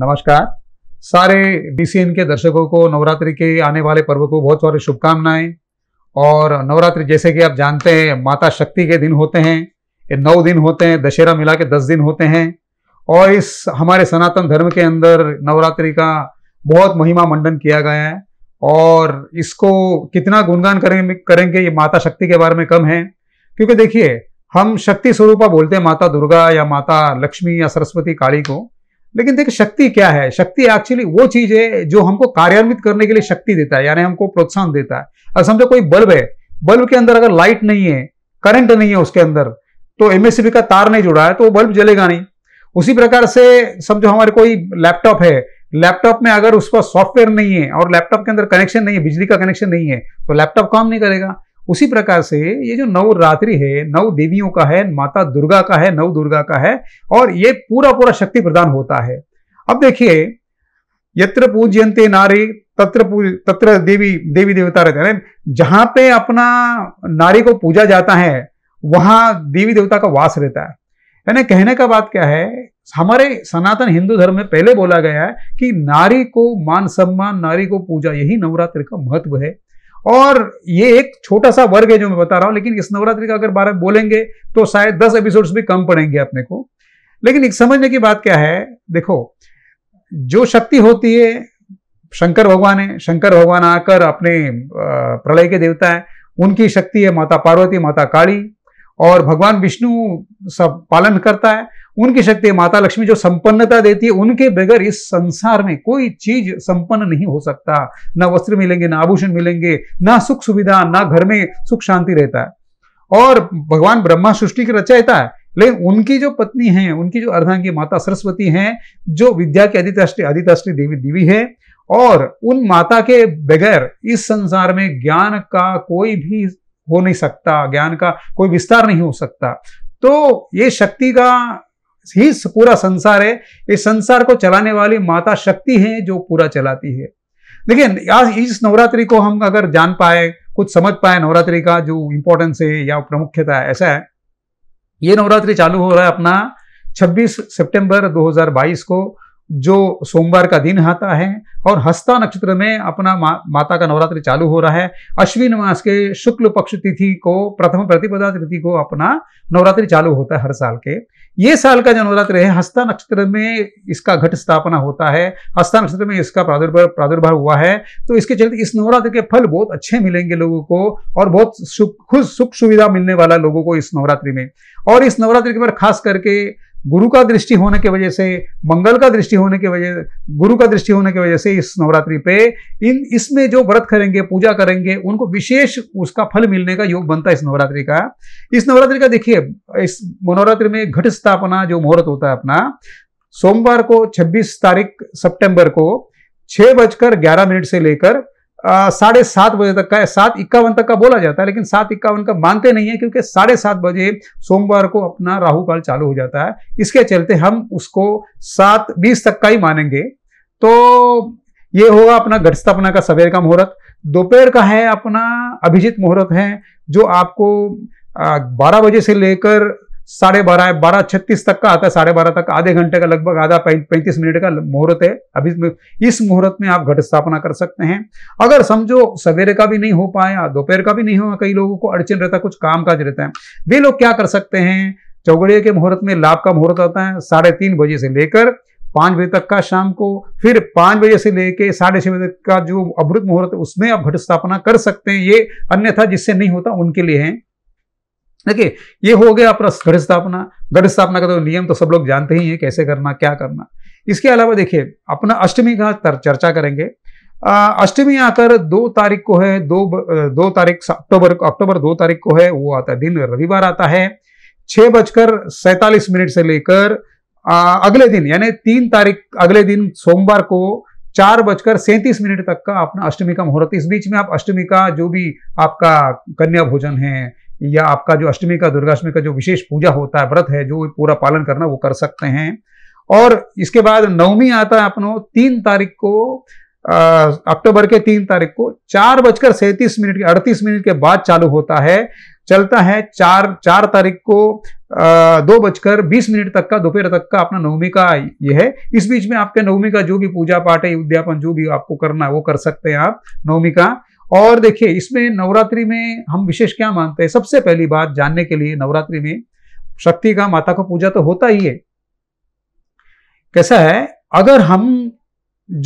नमस्कार सारे डीसीएन के दर्शकों को नवरात्रि के आने वाले पर्व को बहुत सारी शुभकामनाएं और नवरात्रि जैसे कि आप जानते हैं माता शक्ति के दिन होते हैं ये नौ दिन होते हैं दशहरा मिला के दस दिन होते हैं और इस हमारे सनातन धर्म के अंदर नवरात्रि का बहुत महिमा मंडन किया गया है और इसको कितना गुणगान करें करेंगे ये माता शक्ति के बारे में कम है क्योंकि देखिए हम शक्ति स्वरूपा बोलते हैं माता दुर्गा या माता लक्ष्मी या सरस्वती काली को लेकिन देखिए शक्ति क्या है शक्ति एक्चुअली वो चीज है जो हमको कार्यान्वित करने के लिए शक्ति देता है यानी हमको प्रोत्साहन देता है अगर समझो कोई बल्ब है बल्ब के अंदर अगर लाइट नहीं है करंट नहीं है उसके अंदर तो एमएससीबी का तार नहीं जुड़ा है तो वो बल्ब जलेगा नहीं उसी प्रकार से समझो हमारे कोई लैपटॉप है लैपटॉप में अगर उसका सॉफ्टवेयर नहीं है और लैपटॉप के अंदर कनेक्शन नहीं है बिजली का कनेक्शन नहीं है तो लैपटॉप काम नहीं करेगा उसी प्रकार से ये जो नव रात्रि है नव देवियों का है माता दुर्गा का है नव दुर्गा का है और ये पूरा पूरा शक्ति प्रदान होता है अब देखिए यत्र पूज्यंते नारी तत्र पूज तत्र देवी देवी देवता रहते हैं जहां पे अपना नारी को पूजा जाता है वहां देवी देवता का वास रहता है यानी कहने का बात क्या है हमारे सनातन हिंदू धर्म में पहले बोला गया है कि नारी को मान सम्मान नारी को पूजा यही नवरात्र का महत्व है और ये एक छोटा सा वर्ग है जो मैं बता रहा हूं लेकिन इस नवरात्रि का अगर बारह बोलेंगे तो शायद दस एपिसोड्स भी कम पड़ेंगे अपने को लेकिन एक समझने की बात क्या है देखो जो शक्ति होती है शंकर भगवान है शंकर भगवान आकर अपने प्रलय के देवता है उनकी शक्ति है माता पार्वती माता काली और भगवान विष्णु सब पालन करता है उनकी शक्ति माता लक्ष्मी जो संपन्नता देती है उनके बगैर इस संसार में कोई चीज संपन्न नहीं हो सकता ना वस्त्र मिलेंगे ना आभूषण मिलेंगे ना सुख सुविधा ना घर में सुख शांति रहता है और भगवान ब्रह्मा सृष्टि की रचयिता है लेकिन उनकी जो पत्नी है उनकी जो अर्धांगी माता सरस्वती है जो विद्या की अधिताष्ट्री अधिताष्ट्री देवी देवी है और उन माता के बगैर इस संसार में ज्ञान का कोई भी हो नहीं सकता ज्ञान का कोई विस्तार नहीं हो सकता तो ये शक्ति का ही पूरा संसार है इस संसार को चलाने वाली माता शक्ति है जो पूरा चलाती है देखिए आज इस नवरात्रि को हम अगर जान पाए कुछ समझ पाए नवरात्रि का जो इंपॉर्टेंस है या प्रमुख्यता है ऐसा है ये नवरात्रि चालू हो रहा है अपना 26 सितंबर 2022 को जो सोमवार का दिन आता है और हस्ता नक्षत्र में अपना मा, माता का नवरात्रि चालू हो रहा है अश्विन मास के शुक्ल पक्ष तिथि को प्रथम प्रतिपदा तिथि को अपना नवरात्रि चालू होता है हर साल के ये साल का जो नवरात्र है हस्ता नक्षत्र में इसका घट स्थापना होता है हस्ता नक्षत्र में इसका प्रादुर्भाव प्रादुर्भाव हुआ है तो इसके चलते इस नवरात्र के फल बहुत अच्छे मिलेंगे लोगों को और बहुत सुख खुद सुख सुविधा मिलने वाला लोगों को इस नवरात्रि में और इस नवरात्रि के पर खास करके गुरु का दृष्टि होने की वजह से मंगल का दृष्टि होने की वजह गुरु का दृष्टि होने की वजह से इस नवरात्रि पे इन इसमें जो व्रत करेंगे पूजा करेंगे उनको विशेष उसका फल मिलने का योग बनता है इस नवरात्रि का इस नवरात्रि का देखिए इस नवरात्रि में घट स्थापना जो मुहूर्त होता है अपना सोमवार को 26 तारीख सितंबर को छः बजकर ग्यारह मिनट से लेकर साढ़े सात बजे तक का सात इक्यावन तक का बोला जाता है लेकिन सात इक्यावन का मानते नहीं है क्योंकि साढ़े सात बजे सोमवार को अपना राहु काल चालू हो जाता है इसके चलते हम उसको सात बीस तक का ही मानेंगे तो ये होगा अपना घट स्थापना का सवेर का मुहूर्त दोपहर का है अपना अभिजीत मुहूर्त है जो आपको बारह बजे से लेकर साढ़े बारह बारह छत्तीस तक का आता है साढ़े बारह तक आधे घंटे का लगभग आधा पैंतीस मिनट का मुहूर्त है अभी इस मुहूर्त में आप घट स्थापना कर सकते हैं अगर समझो सवेरे का भी नहीं हो पाया दोपहर का भी नहीं हुआ कई लोगों को अड़चन रहता है कुछ काम काज रहता है वे लोग क्या कर सकते हैं चौगड़िए के मुहूर्त में लाभ का मुहूर्त आता है साढ़े तीन बजे से लेकर पाँच बजे तक का शाम को फिर पाँच बजे से लेके साढ़े छः बजे तक का जो अवृत मुहूर्त है उसमें आप घट स्थापना कर सकते हैं ये अन्यथा जिससे नहीं होता उनके लिए है देखिए ये हो गया अपना गढ़ स्थापना गढ़ स्थापना का तो नियम तो सब लोग जानते ही हैं कैसे करना क्या करना इसके अलावा देखिए अपना अष्टमी का चर्चा करेंगे अष्टमी आकर दो तारीख को है दो दो तारीख अक्टूबर अक्टूबर दो तारीख को है वो आता है दिन रविवार आता है छह बजकर सैतालीस मिनट से लेकर अगले दिन यानी तीन तारीख अगले दिन सोमवार को चार बजकर सैंतीस मिनट तक का अपना अष्टमी का मुहूर्त इस बीच में आप अष्टमी का जो भी आपका कन्या भोजन है या आपका जो अष्टमी का दुर्गाष्टमी का जो विशेष पूजा होता है व्रत है जो पूरा पालन करना वो कर सकते हैं और इसके बाद नवमी आता है अपनों तीन तारीख को अक्टूबर के तीन तारीख को चार बजकर सैंतीस मिनट के अड़तीस मिनट के बाद चालू होता है चलता है चार चार तारीख को आ, दो बजकर बीस मिनट तक का दोपहर तक का अपना नवमी का ये है इस बीच में आपके नवमी का जो भी पूजा पाठ है उद्यापन जो भी आपको करना है वो कर सकते हैं आप नवमी का और देखिए इसमें नवरात्रि में हम विशेष क्या मानते हैं सबसे पहली बात जानने के लिए नवरात्रि में शक्ति का माता का पूजा तो होता ही है कैसा है अगर हम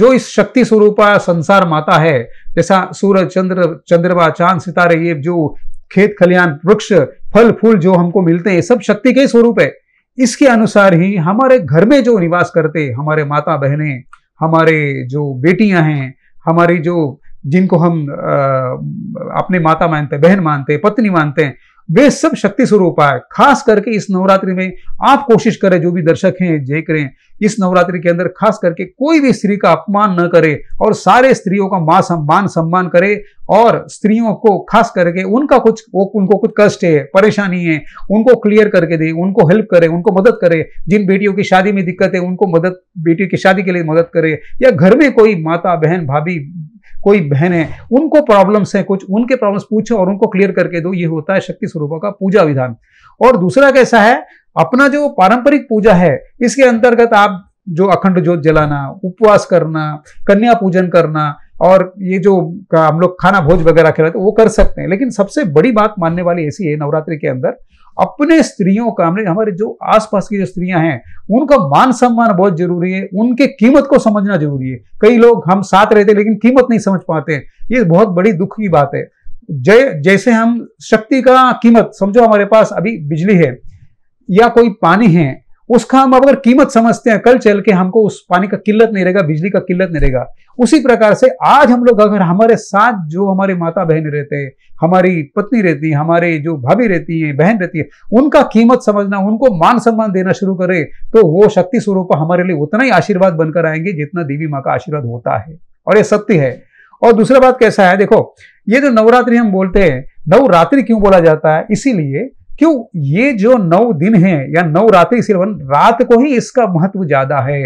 जो इस शक्ति स्वरूपा संसार माता है जैसा सूरज चंद्र चंद्रमा चांद सितारे ये जो खेत खलियान वृक्ष फल फूल जो हमको मिलते हैं सब शक्ति के स्वरूप है इसके अनुसार ही हमारे घर में जो निवास करते हमारे माता बहनें हमारे जो बेटियां हैं हमारी जो जिनको हम अपने माता मानते हैं बहन मानते हैं पत्नी मानते हैं वे सब शक्ति स्वरूप आए खास करके इस नवरात्रि में आप कोशिश करें जो भी दर्शक हैं देख रहे हैं इस नवरात्रि के अंदर खास करके कोई भी स्त्री का अपमान न करे और सारे स्त्रियों का मान सम्मान सम्मान करे और स्त्रियों को खास करके उनका कुछ वो उनको कुछ कष्ट है परेशानी है उनको क्लियर करके दे उनको हेल्प करे उनको मदद करे जिन बेटियों की शादी में दिक्कत है उनको मदद बेटियों की शादी के लिए मदद करे या घर में कोई माता बहन भाभी कोई बहन है उनको प्रॉब्लम्स हैं कुछ उनके प्रॉब्लम्स पूछो और उनको क्लियर करके दो ये होता है शक्ति स्वरूप का पूजा विधान और दूसरा कैसा है अपना जो पारंपरिक पूजा है इसके अंतर्गत आप जो अखंड जोत जलाना उपवास करना कन्या पूजन करना और ये जो हम लोग खाना भोज वगैरह खिलाते वो कर सकते हैं लेकिन सबसे बड़ी बात मानने वाली ऐसी है नवरात्रि के अंदर अपने स्त्रियों का हमने हमारे जो आसपास की जो स्त्रियां हैं उनका मान सम्मान बहुत जरूरी है उनके कीमत को समझना जरूरी है कई लोग हम साथ रहते लेकिन कीमत नहीं समझ पाते हैं ये बहुत बड़ी दुख की बात है जय जैसे हम शक्ति का कीमत समझो हमारे पास अभी बिजली है या कोई पानी है उसका हम अगर कीमत समझते हैं कल चल के हमको उस पानी का किल्लत नहीं रहेगा बिजली का किल्लत नहीं रहेगा उसी प्रकार से आज हम लोग अगर हमारे साथ जो हमारे माता बहन रहते हैं हमारी पत्नी रहती है हमारे जो भाभी रहती है बहन रहती है उनका कीमत समझना उनको मान सम्मान देना शुरू करें तो वो शक्ति स्वरूप हमारे लिए उतना ही आशीर्वाद बनकर आएंगे जितना देवी माँ का आशीर्वाद होता है और ये सत्य है और दूसरा बात कैसा है देखो ये जो नवरात्रि हम बोलते हैं नवरात्रि क्यों बोला जाता है इसीलिए क्यों ये जो नौ दिन है या नौ रातें सिर्फ रात को ही इसका महत्व ज्यादा है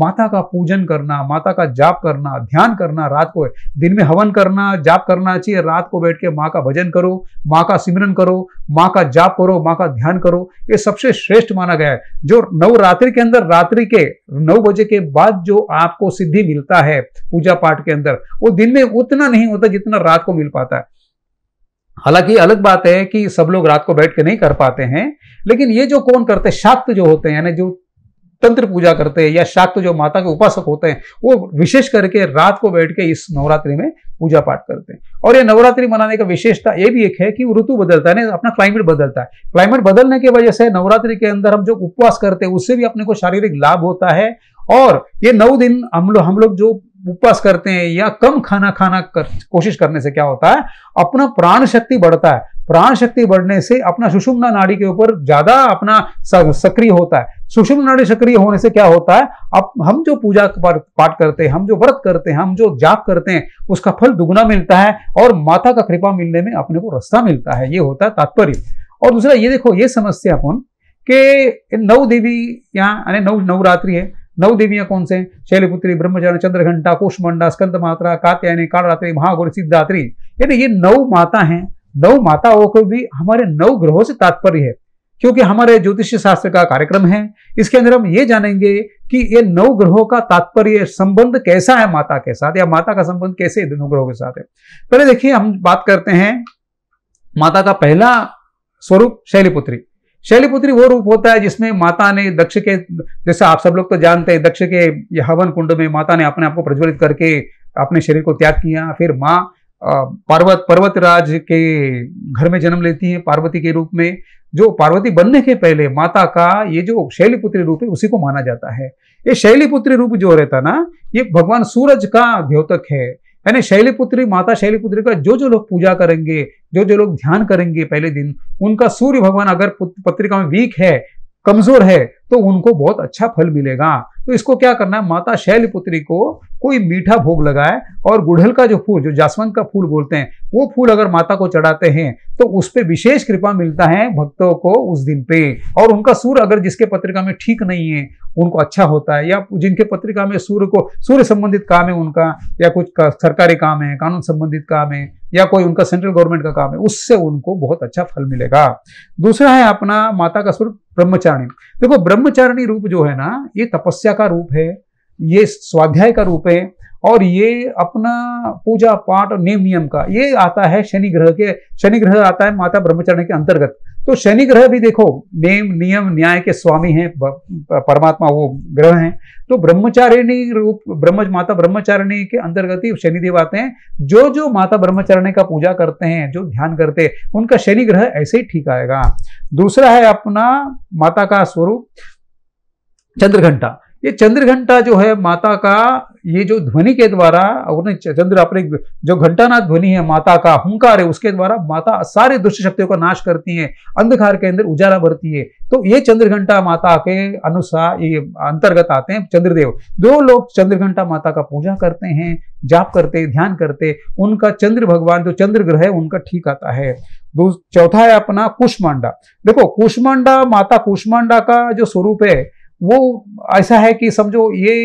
माता का पूजन करना माता का जाप करना ध्यान करना रात को दिन में हवन करना जाप करना चाहिए रात को बैठ के माँ का भजन करो माँ का सिमरन करो माँ का जाप करो माँ का ध्यान करो ये सबसे श्रेष्ठ माना गया है जो नवरात्रि के अंदर रात्रि के नौ बजे के बाद जो आपको सिद्धि मिलता है पूजा पाठ के अंदर वो दिन में उतना नहीं होता जितना रात को मिल पाता है हालांकि अलग बात है कि सब लोग रात को बैठ के नहीं कर पाते हैं लेकिन ये जो कौन करते शाक्त जो होते हैं यानी जो तंत्र पूजा करते हैं या शाक्त जो माता के उपासक होते हैं वो विशेष करके रात को बैठ के इस नवरात्रि में पूजा पाठ करते हैं और ये नवरात्रि मनाने का विशेषता ये भी एक है कि ऋतु बदलता है अपना क्लाइमेट बदलता है क्लाइमेट बदलने की वजह से नवरात्रि के अंदर हम जो उपवास करते हैं उससे भी अपने को शारीरिक लाभ होता है और ये नौ दिन हम लोग हम लोग जो उपवास करते हैं या कम खाना खाना कर, कोशिश करने से क्या होता है अपना प्राण शक्ति बढ़ता है प्राण शक्ति बढ़ने से अपना सुषुम्ना नाड़ी के ऊपर ज्यादा अपना सक्रिय होता है सुषुम्ना नाड़ी सक्रिय होने से क्या होता है अब हम जो पूजा पाठ करते हैं हम जो व्रत करते हैं हम जो जाप करते हैं उसका फल दुगुना मिलता है और माता का कृपा मिलने में अपने को रास्ता मिलता है ये होता है तात्पर्य और दूसरा ये देखो ये समझते अपन के नव देवी यहाँ यानी नवरात्रि है नव देवियां कौन से शैलपुत्री ब्रह्मचारी चंद्रघंटा कुशमंडा स्कंद मात्रा कात्यायनी कालरात्रि महागौरी सिद्धात्री यानी ये नौ माता हैं नौ माताओं को भी हमारे नौ ग्रहों से तात्पर्य है क्योंकि हमारे ज्योतिष शास्त्र का कार्यक्रम है इसके अंदर हम ये जानेंगे कि ये नौ ग्रहों का तात्पर्य संबंध कैसा है माता के साथ या माता का संबंध कैसे नौ ग्रहों के साथ है पहले देखिए हम बात करते हैं माता का पहला स्वरूप शैलीपुत्री शैलीपुत्री वो रूप होता है जिसमें माता ने दक्ष के जैसे आप सब लोग तो जानते हैं दक्ष के हवन कुंड में माता ने अपने आप को प्रज्वलित करके अपने शरीर को त्याग किया फिर माँ पार्वत पर्वतराज के घर में जन्म लेती है पार्वती के रूप में जो पार्वती बनने के पहले माता का ये जो शैलीपुत्री रूप है उसी को माना जाता है ये शैलीपुत्री रूप जो रहता ना ये भगवान सूरज का द्योतक है यानी शैलीपुत्री माता शैलीपुत्री का जो जो लोग पूजा करेंगे जो जो लोग ध्यान करेंगे पहले दिन उनका सूर्य भगवान अगर पत्रिका में वीक है कमजोर है तो उनको बहुत अच्छा फल मिलेगा तो इसको क्या करना है माता शैलपुत्री को कोई मीठा भोग लगाए और गुड़हल का जो फूल जो जासवंत का फूल बोलते हैं वो फूल अगर माता को चढ़ाते हैं तो उस पर विशेष कृपा मिलता है भक्तों को उस दिन पे और उनका सूर्य अगर जिसके पत्रिका में ठीक नहीं है उनको अच्छा होता है या जिनके पत्रिका में सूर्य को सूर्य संबंधित काम है उनका या कुछ का, सरकारी काम है कानून संबंधित काम है या कोई उनका सेंट्रल गवर्नमेंट का काम है उससे उनको बहुत अच्छा फल मिलेगा दूसरा है अपना माता का सूर्य ब्रह्मचारिणी देखो ब्रह्म ब्रह्मचारिणी रूप जो है ना ये तपस्या का रूप है ये स्वाध्याय का रूप है और ये अपना पूजा पाठ और नियम नियम का ये आता है शनि ग्रह के शनि ग्रह आता है माता ब्रह्मचारिणी के अंतर्गत तो शनि ग्रह भी देखो नेम नियम न्याय के स्वामी हैं परमात्मा वो ग्रह हैं तो ब्रह्मचारिणी रूप ब्रह्म माता ब्रह्मचारिणी के अंतर्गत ही शनिदेव आते हैं जो जो माता ब्रह्मचारिणी का पूजा करते हैं जो ध्यान करते हैं उनका शनि ग्रह ऐसे ही ठीक आएगा दूसरा है अपना माता का स्वरूप चंद्रघंटा ये चंद्र घंटा जो है माता का ये जो ध्वनि के द्वारा चंद्र अपने जो घंटानाथ ध्वनि है माता का हुंकार है उसके द्वारा माता सारे दुष्ट शक्तियों का नाश करती है अंधकार के अंदर उजाला भरती है तो ये चंद्र घंटा माता के अनुसार ये अंतर्गत आते हैं चंद्रदेव दो लोग चंद्र घंटा माता का पूजा करते हैं जाप करते ध्यान करते उनका चंद्र भगवान जो चंद्र ग्रह है उनका ठीक आता है चौथा है अपना कुष्मांडा देखो कुष्मांडा माता कुष्मांडा का जो स्वरूप है वो ऐसा है कि समझो ये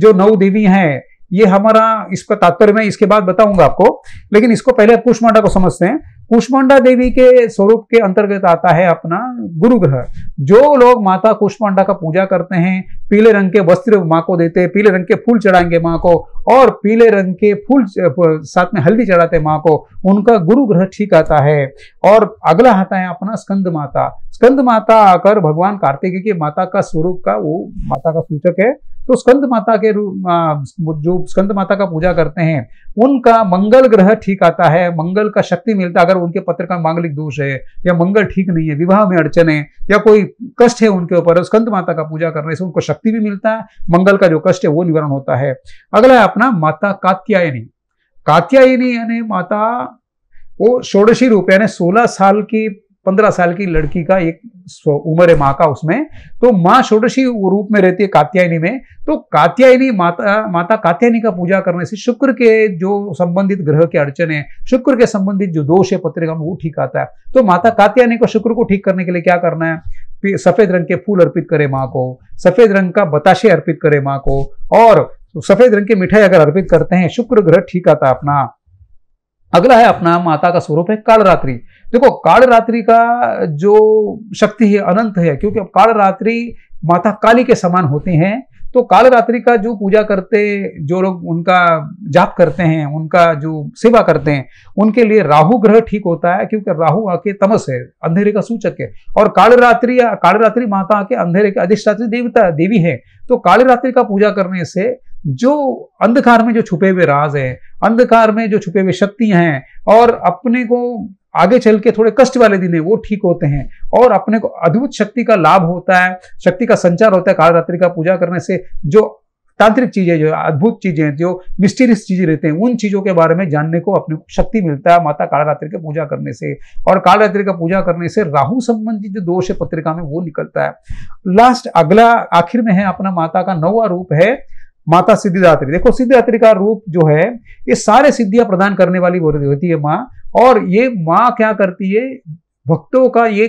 जो नौ देवी है ये हमारा इसका तात्पर्य मैं इसके बाद बताऊंगा आपको लेकिन इसको पहले कुष्मांडा को समझते हैं कुष्मांडा देवी के स्वरूप के अंतर्गत आता है अपना गुरु ग्रह जो लोग माता कुष्मांडा का पूजा करते हैं पीले रंग के वस्त्र माँ को देते हैं पीले रंग के फूल चढ़ाएंगे माँ को और पीले रंग के फूल साथ में हल्दी चढ़ाते माँ को उनका गुरु ग्रह ठीक आता है और अगला आता है अपना स्कंद माता स्कंद माता आकर भगवान कार्तिक की माता का स्वरूप का वो माता का सूचक है तो स्कंद माता के जो स्कंद माता का पूजा करते हैं उनका मंगल ग्रह ठीक आता है मंगल का शक्ति मिलता है अगर उनके पत्र का मांगलिक दोष है या मंगल ठीक नहीं है विवाह में अड़चन है या कोई कष्ट है उनके ऊपर स्कंद माता का पूजा करने से उनको शक्ति भी मिलता है मंगल का जो कष्ट है वो निवारण होता है अगला स्थापना माता कात्यायनी कात्यायनी यानी माता वो षोडशी रूप यानी सोलह साल की पंद्रह साल की लड़की का एक उम्र है माँ का उसमें तो माँ षोडशी रूप में रहती है कात्यायनी में तो कात्यायनी माता माता कात्यायनी का पूजा करने से शुक्र के जो संबंधित ग्रह के अड़चन है शुक्र के संबंधित जो दोष है पत्रिका में वो ठीक आता है तो माता कात्यायनी को शुक्र को ठीक करने के लिए क्या करना है सफेद रंग के फूल अर्पित करे माँ को सफेद रंग का बताशे अर्पित करे माँ को और तो सफेद रंग की मिठाई अगर अर्पित करते हैं शुक्र ग्रह ठीक आता है अपना अगला है अपना माता का स्वरूप है काल रात्रि देखो काल रात्रि का जो शक्ति है अनंत है क्योंकि अब काल रात्रि माता काली के समान होती हैं तो काल रात्रि का जो पूजा करते जो लोग उनका जाप करते हैं उनका जो सेवा करते हैं उनके लिए राहु ग्रह ठीक होता है क्योंकि राहु आके तमस है अंधेरे का सूचक है और काल रात्रि काल रात्रि माता आके अंधेरे के अधिष्ठात्री देवता देवी है तो काल रात्रि का पूजा करने से जो अंधकार में जो छुपे हुए राज हैं अंधकार में जो छुपे हुए शक्तियां हैं और अपने को आगे चल के थोड़े कष्ट वाले दिन है वो ठीक होते हैं और अपने को अद्भुत शक्ति का लाभ होता है शक्ति का संचार होता है कालरात्रि का पूजा करने से जो तांत्रिक चीजें जो अद्भुत चीजें जो मिस्टीरियस चीजें रहते हैं उन चीजों के बारे में जानने को अपने को शक्ति मिलता है माता कालरात्रि की पूजा करने से और कालरात्रि का पूजा करने से राहु संबंधित जो दोष है पत्रिका में वो निकलता है लास्ट अगला आखिर में है अपना माता का नौवा रूप है माता सिद्धिदात्री देखो सिद्धिदात्री का रूप जो है ये सारे सिद्धियां प्रदान करने वाली होती है माँ और ये माँ क्या करती है भक्तों का ये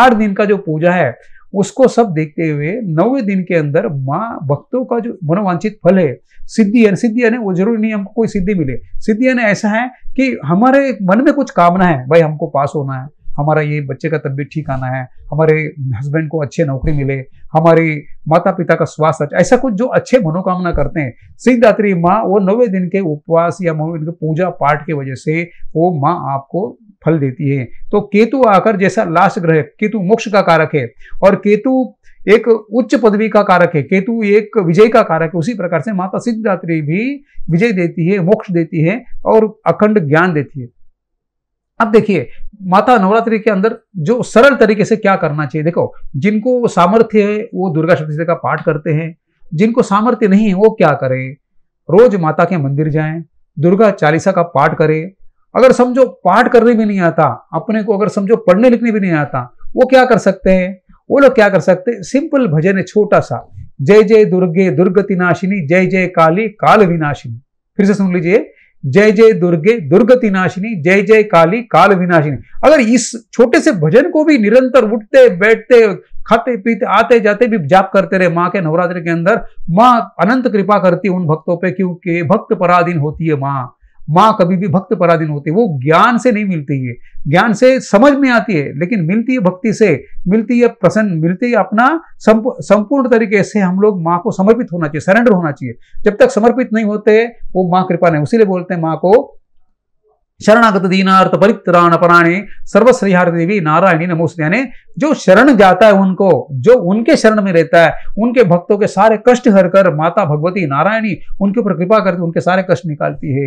आठ दिन का जो पूजा है उसको सब देखते हुए नौवे दिन के अंदर माँ भक्तों का जो मनोवांछित फल है सिद्धि यानी सिद्धि यानी वो जरूरी नहीं हमको कोई सिद्धि मिले सिद्धि यानी ऐसा है कि हमारे मन में कुछ कामना है भाई हमको पास होना है हमारा ये बच्चे का तबीयत ठीक आना है हमारे हस्बैंड को अच्छे नौकरी मिले हमारे माता पिता का स्वास्थ्य अच्छा ऐसा कुछ जो अच्छे मनोकामना करते हैं सिद्धात्री माँ वो नवे दिन के उपवास या नवे दिन के पूजा पाठ की वजह से वो माँ आपको फल देती है तो केतु आकर जैसा लास्ट ग्रह केतु मोक्ष का कारक है और केतु एक उच्च पदवी का कारक है केतु एक विजय का कारक है उसी प्रकार से माता सिद्धात्री भी विजय देती है मोक्ष देती है और अखंड ज्ञान देती है अब देखिए माता नवरात्रि के अंदर जो सरल तरीके से क्या करना चाहिए देखो जिनको सामर्थ्य है वो दुर्गा शक्ति का पाठ करते हैं जिनको सामर्थ्य नहीं है वो क्या करें रोज माता के मंदिर जाएं दुर्गा चालीसा का पाठ करें अगर समझो पाठ करने भी नहीं आता अपने को अगर समझो पढ़ने लिखने भी नहीं आता वो क्या कर सकते हैं वो लोग क्या कर सकते हैं सिंपल भजन है छोटा सा जय जय दुर्गे दुर्गति नाशिनी जय जय काली काल विनाशिनी फिर से सुन लीजिए जय जय दुर्गे दुर्ग तिनाशिनी जय जय काली काल विनाशिनी अगर इस छोटे से भजन को भी निरंतर उठते बैठते खाते पीते आते जाते भी जाप करते रहे माँ के नवरात्र के अंदर माँ अनंत कृपा करती उन भक्तों पे क्योंकि भक्त पराधीन होती है माँ माँ कभी भी भक्त पराधीन होती है वो ज्ञान से नहीं मिलती है ज्ञान से समझ में आती है लेकिन मिलती है भक्ति से मिलती है प्रसन्न मिलती है अपना संपूर्ण तरीके से हम लोग माँ को समर्पित होना चाहिए सरेंडर होना चाहिए जब तक समर्पित नहीं होते वो माँ कृपा नहीं उसीलिए बोलते हैं माँ को शरणागत दीनार्थ परित्राण पराणी सर्वश्रीहार देवी नारायणी नमोस्ते यानी जो शरण जाता है उनको जो उनके शरण में रहता है उनके भक्तों के सारे कष्ट हर कर माता भगवती नारायणी उनके ऊपर कृपा करती उनके सारे कष्ट निकालती है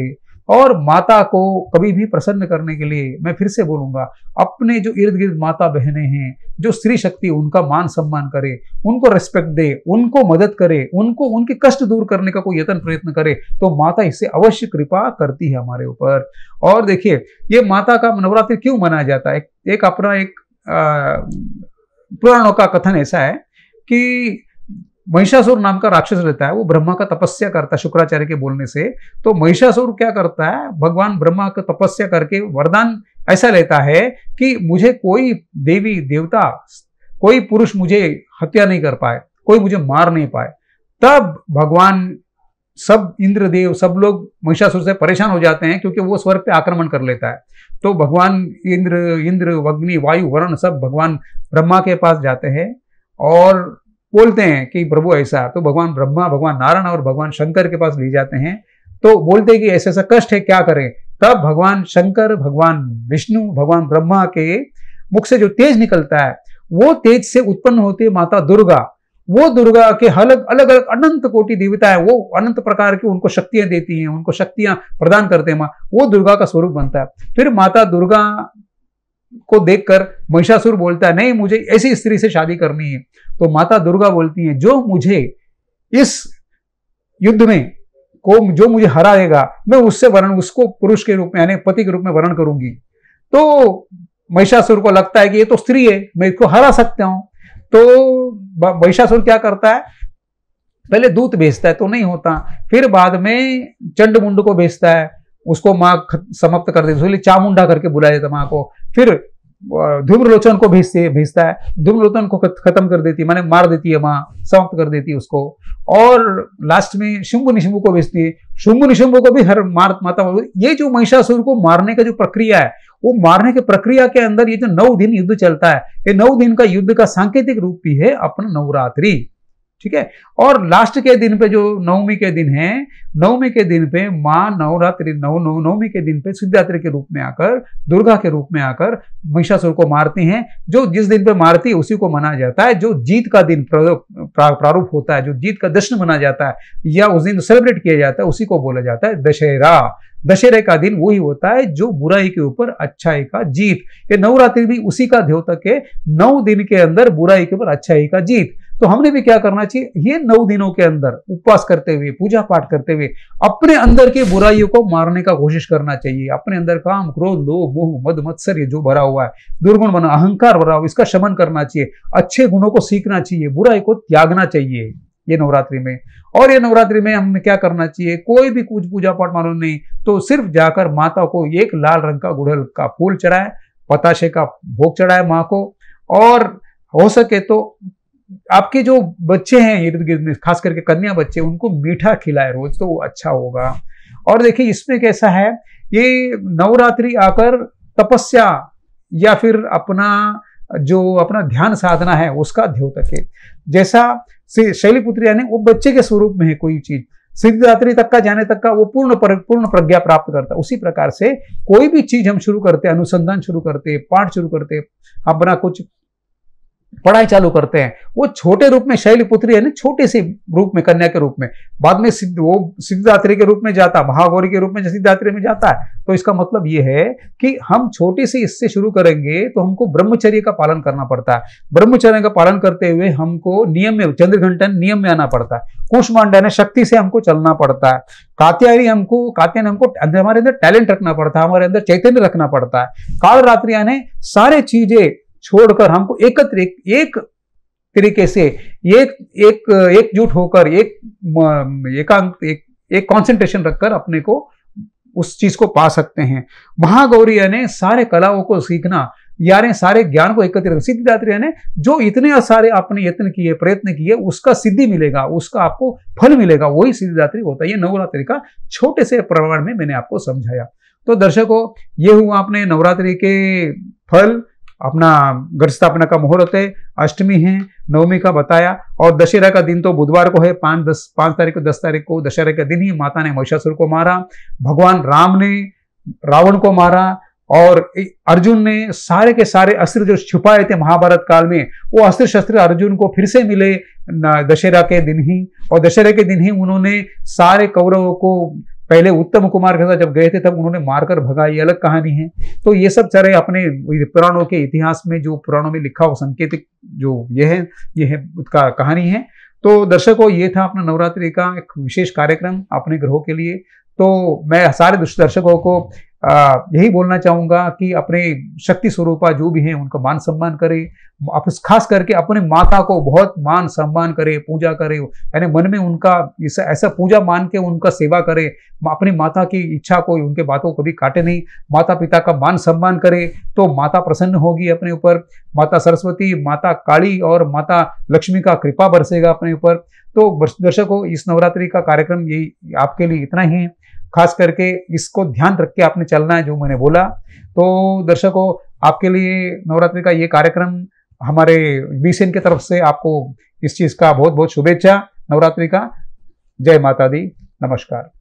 और माता को कभी भी प्रसन्न करने के लिए मैं फिर से बोलूंगा अपने जो इर्द गिर्द माता बहनें हैं जो स्त्री शक्ति उनका मान सम्मान करे उनको रेस्पेक्ट दे उनको मदद करे उनको उनके कष्ट दूर करने का कोई यत्न प्रयत्न करे तो माता इससे अवश्य कृपा करती है हमारे ऊपर और देखिए ये माता का नवरात्रि क्यों मनाया जाता है एक अपना एक पुराणों का कथन ऐसा है कि महिषासुर नाम का राक्षस रहता है वो ब्रह्मा का तपस्या करता है शुक्राचार्य के बोलने से तो महिषासुर क्या करता है भगवान ब्रह्मा का तपस्या करके वरदान ऐसा लेता है कि मुझे कोई देवी देवता कोई पुरुष मुझे हत्या नहीं कर पाए कोई मुझे मार नहीं पाए तब भगवान सब इंद्रदेव सब लोग महिषासुर से परेशान हो जाते हैं क्योंकि वो स्वर्ग पे आक्रमण कर लेता है तो भगवान इंद्र इंद्र अग्नि वायु वरुण सब भगवान ब्रह्मा के पास जाते हैं और बोलते हैं कि प्रभु ऐसा तो भगवान ब्रह्मा भगवान नारायण और भगवान शंकर के पास ले जाते हैं तो बोलते हैं कि ऐसा ऐसा कष्ट है क्या करें तब भगवान शंकर भगवान विष्णु भगवान ब्रह्मा के मुख से जो तेज निकलता है वो तेज से उत्पन्न होती है माता दुर्गा वो दुर्गा के अलग अलग अलग अनंत कोटि देवता है वो अनंत प्रकार की उनको शक्तियां देती हैं उनको शक्तियां प्रदान करते हैं माँ वो दुर्गा का स्वरूप बनता है फिर माता दुर्गा को देखकर महिषासुर बोलता है नहीं मुझे ऐसी स्त्री से शादी करनी है तो माता दुर्गा बोलती है जो मुझे इस युद्ध में को जो मुझे हराएगा मैं उससे वर्ण उसको पुरुष के रूप में यानी पति के रूप में वर्ण करूंगी तो महिषासुर को लगता है कि ये तो स्त्री है मैं इसको हरा सकता हूं तो महिषासुर क्या करता है पहले दूत भेजता है तो नहीं होता फिर बाद में चंड मुंड को भेजता है उसको माँ समाप्त कर देती है चामुंडा करके बुलाया जाता माँ को फिर धूम्रलोचन को भेजते भेजता है धूम्रलोचन को खत्म कर देती है माने मार देती है माँ समाप्त कर देती है उसको और लास्ट में शुंभ निशुंभ को भेजती है शुंभ निशुंभ को भी हर मार माता ये जो महिषासुर को मारने का जो प्रक्रिया है वो मारने की प्रक्रिया के अंदर ये जो नौ दिन युद्ध चलता है ये नौ दिन का युद्ध का सांकेतिक रूप भी है अपना नवरात्रि ठीक है और लास्ट के दिन पे जो नवमी के दिन है नवमी के दिन पे माँ नवरात्रि नव नौ नवमी के दिन पे सिद्धात्री के रूप में आकर दुर्गा के रूप में आकर महिषासुर को मारती हैं जो जिस दिन पे मारती है उसी को मनाया जाता है जो जीत का दिन प्रारूप होता है जो जीत का जश्न मनाया जाता है या उस दिन सेलिब्रेट किया जाता है उसी को बोला जाता है दशहरा दशहरे का दिन वही होता है जो बुराई के ऊपर अच्छाई का जीत ये नवरात्रि भी उसी का द्योतक है नौ दिन के अंदर बुराई के ऊपर अच्छाई का जीत तो हमने भी क्या करना चाहिए ये नौ दिनों के अंदर उपवास करते हुए पूजा पाठ करते हुए अपने अंदर की बुराइयों को मारने का कोशिश करना चाहिए अपने अंदर काम क्रोध लोह मोह मद मत्सर जो भरा हुआ है दुर्गुण बना अहंकार भरा हुआ इसका शमन करना चाहिए अच्छे गुणों को सीखना चाहिए बुराई को त्यागना चाहिए ये नवरात्रि में और ये नवरात्रि में हमने क्या करना चाहिए कोई भी कुछ पूजा पाठ मालूम नहीं तो सिर्फ जाकर माता को एक लाल रंग का गुड़हल का फूल चढ़ाए पताशे का भोग चढ़ाए माँ को और हो सके तो आपके जो बच्चे हैं इर्द तो गिर्द खास करके कन्या बच्चे उनको मीठा खिलाए रोज तो वो अच्छा होगा और देखिए इसमें कैसा है ये नवरात्रि आकर तपस्या या फिर अपना जो अपना ध्यान साधना है उसका द्योतक है जैसा शैलीपुत्र यानी वो बच्चे के स्वरूप में है कोई चीज सिद्धरात्रि तक का जाने तक का वो पूर्ण पर, पूर्ण प्रज्ञा प्राप्त करता है उसी प्रकार से कोई भी चीज हम शुरू करते हैं अनुसंधान शुरू करते हैं पाठ शुरू करते हैं अपना कुछ पढ़ाई चालू करते हैं वो छोटे रूप में शैलपुत्री है ना छोटे से रूप में कन्या के रूप में बाद में सिद्ध वो सिद्धात्री के रूप में जाता महागौरी के रूप में सिद्धात्री में जाता है तो इसका मतलब ये है कि हम छोटे से इससे शुरू करेंगे तो हमको ब्रह्मचर्य का पालन करना पड़ता है ब्रह्मचर्य का पालन करते हुए हमको नियम में चंद्र घंटन नियम में आना पड़ता है कुशमांडा ने शक्ति से हमको चलना पड़ता है कात्यायनी हमको कात्यायन हमको हमारे अंदर टैलेंट रखना पड़ता है हमारे अंदर चैतन्य रखना पड़ता है कालरात्रि यानी ने सारे चीजें छोड़कर हमको एकत्र एक, एक तरीके से एक एक एकजुट होकर एक एकांत एक एक कंसंट्रेशन रखकर अपने को उस चीज को पा सकते हैं महागौरी ने सारे कलाओं को सीखना यारे सारे ज्ञान को एकत्रित सिद्धिदात्री ने जो इतने सारे आपने यत्न किए प्रयत्न किए उसका सिद्धि मिलेगा उसका आपको फल मिलेगा वही सिद्धिदात्री होता है ये नवरात्रि का छोटे से प्रमाण में मैंने आपको समझाया तो दर्शकों ये हुआ आपने नवरात्रि के फल अपना घर स्थापना का मुहूर्त है अष्टमी है नवमी का बताया और दशहरा का दिन तो बुधवार को है पाँच दस पाँच तारीख को दस तारीख को दशहरा के दिन ही माता ने महिषासुर को मारा भगवान राम ने रावण को मारा और अर्जुन ने सारे के सारे अस्त्र जो छुपाए थे महाभारत काल में वो अस्त्र शस्त्र अर्जुन को फिर से मिले दशहरा के दिन ही और दशहरा के दिन ही उन्होंने सारे कौरवों को पहले उत्तम कुमार के साथ जब गए थे तब उन्होंने मारकर भगा ये अलग कहानी है तो ये सब सारे अपने पुराणों के इतिहास में जो पुराणों में लिखा हो संकेतिक जो ये है ये है उसका कहानी है तो दर्शकों ये था अपना नवरात्रि का एक विशेष कार्यक्रम अपने ग्रहों के लिए तो मैं सारे दर्शकों को यही बोलना चाहूँगा कि अपने शक्ति स्वरूपा जो भी हैं उनका मान सम्मान करें आप खास करके अपने माता को बहुत मान सम्मान करें पूजा करें यानी मन में उनका ऐसा ऐसा पूजा मान के उनका सेवा करें अपनी माता की इच्छा को उनके बातों को कभी काटे नहीं माता पिता का मान सम्मान करें तो माता प्रसन्न होगी अपने ऊपर माता सरस्वती माता काली और माता लक्ष्मी का कृपा बरसेगा अपने ऊपर तो दर्शकों इस नवरात्रि का कार्यक्रम यही आपके लिए इतना ही है खास करके इसको ध्यान रख के आपने चलना है जो मैंने बोला तो दर्शकों आपके लिए नवरात्रि का ये कार्यक्रम हमारे बी की तरफ से आपको इस चीज़ का बहुत बहुत शुभेच्छा नवरात्रि का जय माता दी नमस्कार